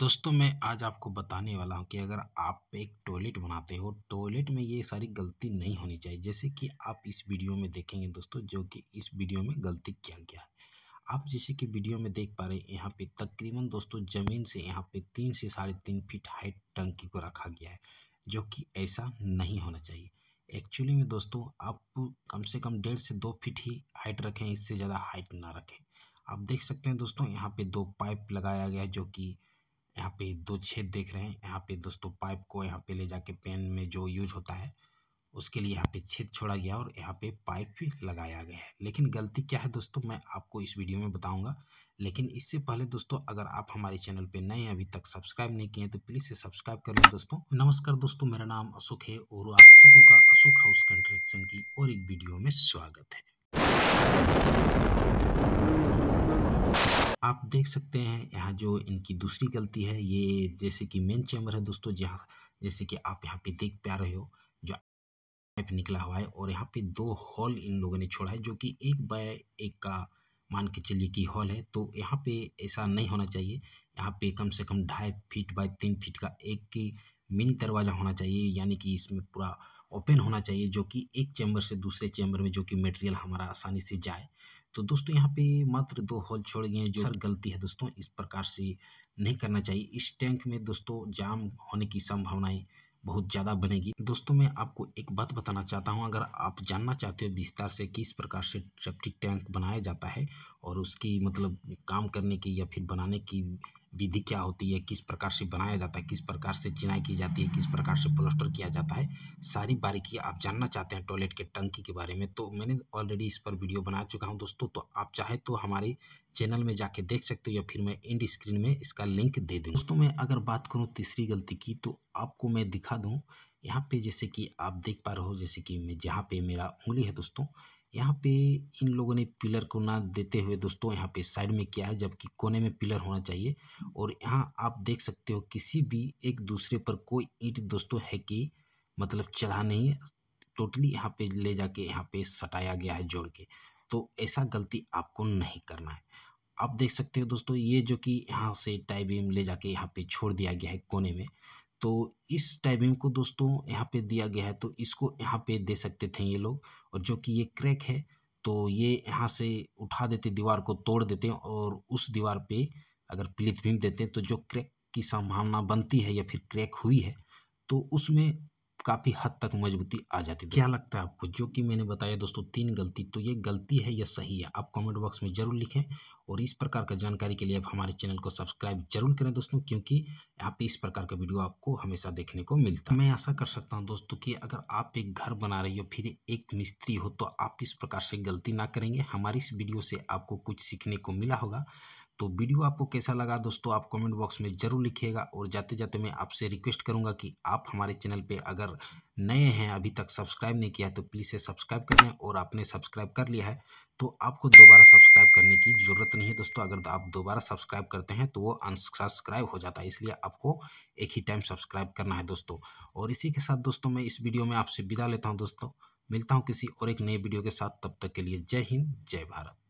दोस्तों मैं आज आपको बताने वाला हूँ कि अगर आप एक टॉयलेट बनाते हो टॉयलेट में ये सारी गलती नहीं होनी चाहिए जैसे कि आप इस वीडियो में देखेंगे दोस्तों जो कि इस वीडियो में गलती किया गया है आप जैसे कि वीडियो में देख पा रहे हैं यहाँ पे तकरीबन दोस्तों ज़मीन से यहाँ पे तीन से साढ़े तीन फीट हाइट टंकी को रखा गया है जो कि ऐसा नहीं होना चाहिए एक्चुअली में दोस्तों आप कम से कम डेढ़ से दो फीट ही हाइट रखें इससे ज़्यादा हाइट ना रखें आप देख सकते हैं दोस्तों यहाँ पे दो पाइप लगाया गया है जो कि यहाँ पे दो छेद देख रहे हैं यहाँ पे दोस्तों पाइप को यहाँ पे ले जाके पेन में जो यूज होता है उसके लिए यहाँ पे छेद छोड़ा गया और यहाँ पे पाइप भी लगाया गया है लेकिन गलती क्या है दोस्तों मैं आपको इस वीडियो में बताऊंगा लेकिन इससे पहले दोस्तों अगर आप हमारे चैनल पे नए हैं अभी तक सब्सक्राइब नहीं किए हैं तो प्लीज़ से सब्सक्राइब कर लें दोस्तों नमस्कार दोस्तों मेरा नाम अशोक है और आप सबों का अशोक हाउस कंस्ट्रक्शन की और एक वीडियो में स्वागत है आप देख सकते हैं यहाँ जो इनकी दूसरी गलती है ये जैसे कि मेन चैम्बर है दोस्तों जहाँ जैसे कि आप यहाँ पे देख पा रहे हो जो पाइप निकला हुआ है और यहाँ पे दो हॉल इन लोगों ने छोड़ा है जो कि एक बाय एक का मान के चलिए कि हॉल है तो यहाँ पे ऐसा नहीं होना चाहिए यहाँ पे कम से कम ढाई फीट बाय तीन फीट का एक की मिनी दरवाज़ा होना चाहिए यानी कि इसमें पूरा ओपन होना चाहिए जो कि एक चैम्बर से दूसरे चैम्बर में जो कि मटेरियल हमारा आसानी से जाए तो दोस्तों यहाँ पे मात्र दो होल छोड़ गए हैं जो सर गलती है दोस्तों इस प्रकार से नहीं करना चाहिए इस टैंक में दोस्तों जाम होने की संभावनाएं बहुत ज़्यादा बनेगी दोस्तों मैं आपको एक बात बताना चाहता हूँ अगर आप जानना चाहते हो विस्तार से किस प्रकार से सेप्टिक टैंक बनाया जाता है और उसकी मतलब काम करने की या फिर बनाने की विधि क्या होती है किस प्रकार से बनाया जाता है किस प्रकार से चिनाई की जाती है किस प्रकार से प्लस्टर किया जाता है सारी बारीकी आप जानना चाहते हैं टॉयलेट के टंकी के बारे में तो मैंने ऑलरेडी इस पर वीडियो बना चुका हूं दोस्तों तो आप चाहे तो हमारे चैनल में जाके देख सकते हो या फिर मैं इंड स्क्रीन में इसका लिंक दे दूँ दोस्तों मैं अगर बात करूँ तीसरी गलती की तो आपको मैं दिखा दूँ यहाँ पे जैसे कि आप देख पा रहे हो जैसे कि जहाँ पे मेरा उंगली है दोस्तों यहाँ पे इन लोगों ने पिलर को ना देते हुए दोस्तों यहाँ पे साइड में किया है जबकि कोने में पिलर होना चाहिए और यहाँ आप देख सकते हो किसी भी एक दूसरे पर कोई ईंट दोस्तों है कि मतलब चढ़ा नहीं टोटली यहाँ पे ले जाके यहाँ पे सटाया गया है जोड़ के तो ऐसा गलती आपको नहीं करना है आप देख सकते हो दोस्तों ये जो कि यहाँ से टाई बीम ले जाके यहाँ पे छोड़ दिया गया है कोने में तो इस टाइमिंग को दोस्तों यहाँ पे दिया गया है तो इसको यहाँ पे दे सकते थे ये लोग और जो कि ये क्रैक है तो ये यहाँ से उठा देते दीवार को तोड़ देते हैं और उस दीवार पे अगर भीम देते हैं तो जो क्रैक की संभावना बनती है या फिर क्रैक हुई है तो उसमें काफ़ी हद तक मजबूती आ जाती है क्या लगता है आपको जो कि मैंने बताया दोस्तों तीन गलती तो ये गलती है या सही है आप कमेंट बॉक्स में ज़रूर लिखें और इस प्रकार का जानकारी के लिए आप हमारे चैनल को सब्सक्राइब जरूर करें दोस्तों क्योंकि यहाँ पे इस प्रकार का वीडियो आपको हमेशा देखने को मिलता है मैं ऐसा कर सकता हूँ दोस्तों कि अगर आप एक घर बना रहे हो फिर एक मिस्त्री हो तो आप इस प्रकार से गलती ना करेंगे हमारी इस वीडियो से आपको कुछ सीखने को मिला होगा तो वीडियो आपको कैसा लगा दोस्तों आप कमेंट बॉक्स में ज़रूर लिखिएगा और जाते जाते मैं आपसे रिक्वेस्ट करूंगा कि आप हमारे चैनल पे अगर नए हैं अभी तक सब्सक्राइब नहीं किया है तो प्लीज़ से सब्सक्राइब कर लें और आपने सब्सक्राइब कर लिया है तो आपको दोबारा सब्सक्राइब करने की ज़रूरत नहीं है दोस्तों अगर आप दोबारा सब्सक्राइब करते हैं तो वो अनसब्सक्राइब हो जाता है इसलिए आपको एक ही टाइम सब्सक्राइब करना है दोस्तों और इसी के साथ दोस्तों मैं इस वीडियो में आपसे विदा लेता हूँ दोस्तों मिलता हूँ किसी और एक नए वीडियो के साथ तब तक के लिए जय हिंद जय भारत